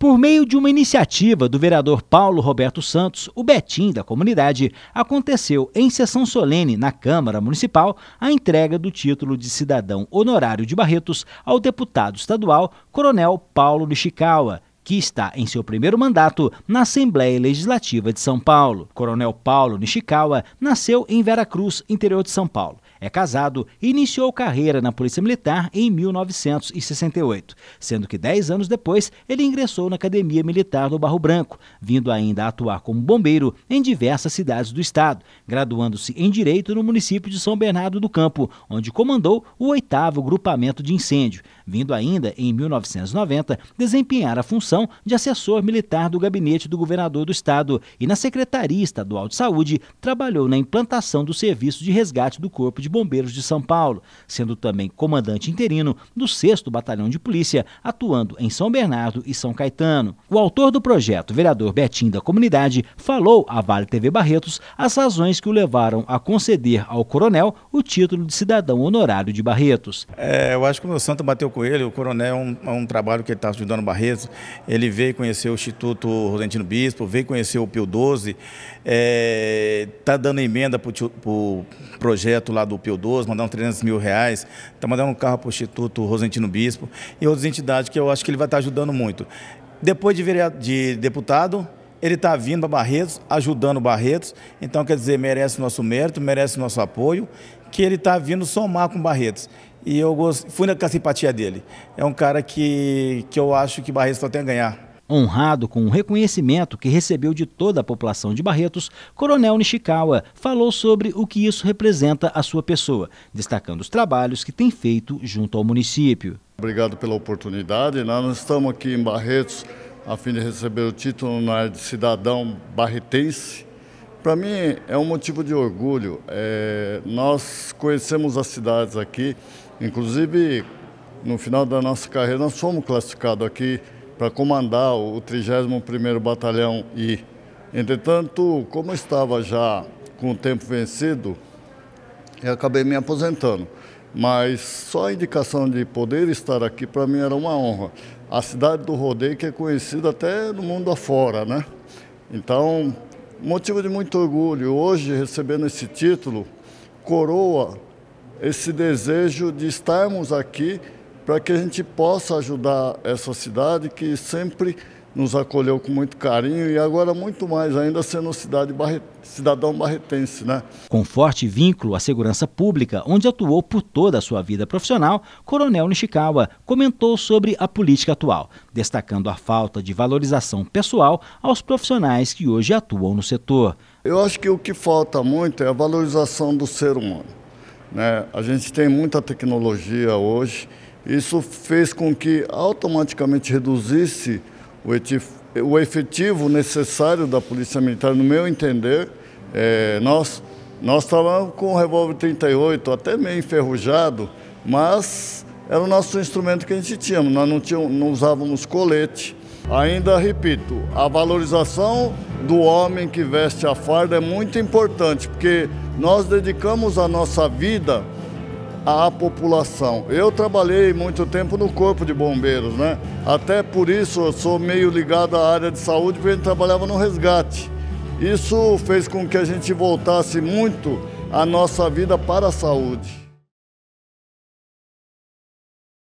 Por meio de uma iniciativa do vereador Paulo Roberto Santos, o Betim da comunidade, aconteceu em sessão solene na Câmara Municipal a entrega do título de cidadão honorário de Barretos ao deputado estadual Coronel Paulo Nishikawa, que está em seu primeiro mandato na Assembleia Legislativa de São Paulo. Coronel Paulo Nishikawa nasceu em Veracruz, interior de São Paulo. É casado e iniciou carreira na Polícia Militar em 1968, sendo que dez anos depois ele ingressou na Academia Militar do Barro Branco, vindo ainda a atuar como bombeiro em diversas cidades do estado, graduando-se em Direito no município de São Bernardo do Campo, onde comandou o oitavo grupamento de incêndio, vindo ainda em 1990 desempenhar a função de assessor militar do gabinete do governador do estado e na Secretaria Estadual de Saúde trabalhou na implantação do serviço de resgate do corpo de Bombeiros de São Paulo, sendo também comandante interino do 6 Batalhão de Polícia, atuando em São Bernardo e São Caetano. O autor do projeto, vereador Betim da Comunidade, falou à Vale TV Barretos as razões que o levaram a conceder ao coronel o título de cidadão honorário de Barretos. É, eu acho que o meu santo bateu com ele, o coronel é um, é um trabalho que ele está ajudando Barretos, ele veio conhecer o Instituto Rosentino Bispo, veio conhecer o Pio 12, está é, tá dando emenda para o pro projeto lá do Pio XII, mandar uns 300 mil reais, está mandando um carro para o Instituto Rosentino Bispo e outras entidades que eu acho que ele vai estar tá ajudando muito. Depois de, vereador, de deputado, ele está vindo a Barretos, ajudando Barretos, então quer dizer, merece nosso mérito, merece nosso apoio, que ele está vindo somar com Barretos. E eu gost... fui na simpatia dele. É um cara que, que eu acho que Barretos só tem a ganhar. Honrado com o reconhecimento que recebeu de toda a população de Barretos, Coronel Nishikawa falou sobre o que isso representa à sua pessoa, destacando os trabalhos que tem feito junto ao município. Obrigado pela oportunidade. Né? Nós estamos aqui em Barretos a fim de receber o título né, de cidadão barretense. Para mim é um motivo de orgulho. É, nós conhecemos as cidades aqui, inclusive no final da nossa carreira nós fomos classificados aqui para comandar o 31º Batalhão I. Entretanto, como estava já com o tempo vencido, eu acabei me aposentando. Mas só a indicação de poder estar aqui para mim era uma honra. A cidade do Rodeio que é conhecida até no mundo afora, né? Então, motivo de muito orgulho. Hoje, recebendo esse título, coroa esse desejo de estarmos aqui para que a gente possa ajudar essa cidade que sempre nos acolheu com muito carinho e agora muito mais ainda sendo cidade barre... cidadão barretense, né? Com forte vínculo à segurança pública, onde atuou por toda a sua vida profissional, Coronel Nishikawa comentou sobre a política atual, destacando a falta de valorização pessoal aos profissionais que hoje atuam no setor. Eu acho que o que falta muito é a valorização do ser humano. Né? A gente tem muita tecnologia hoje, isso fez com que automaticamente reduzisse o efetivo necessário da Polícia Militar, no meu entender. É, nós, nós trabalhamos com o revólver 38, até meio enferrujado, mas era o nosso instrumento que a gente tinha, nós não, tínhamos, não usávamos colete. Ainda repito, a valorização do homem que veste a farda é muito importante, porque nós dedicamos a nossa vida à população. Eu trabalhei muito tempo no Corpo de Bombeiros, né? Até por isso eu sou meio ligado à área de saúde, porque a gente trabalhava no resgate. Isso fez com que a gente voltasse muito a nossa vida para a saúde.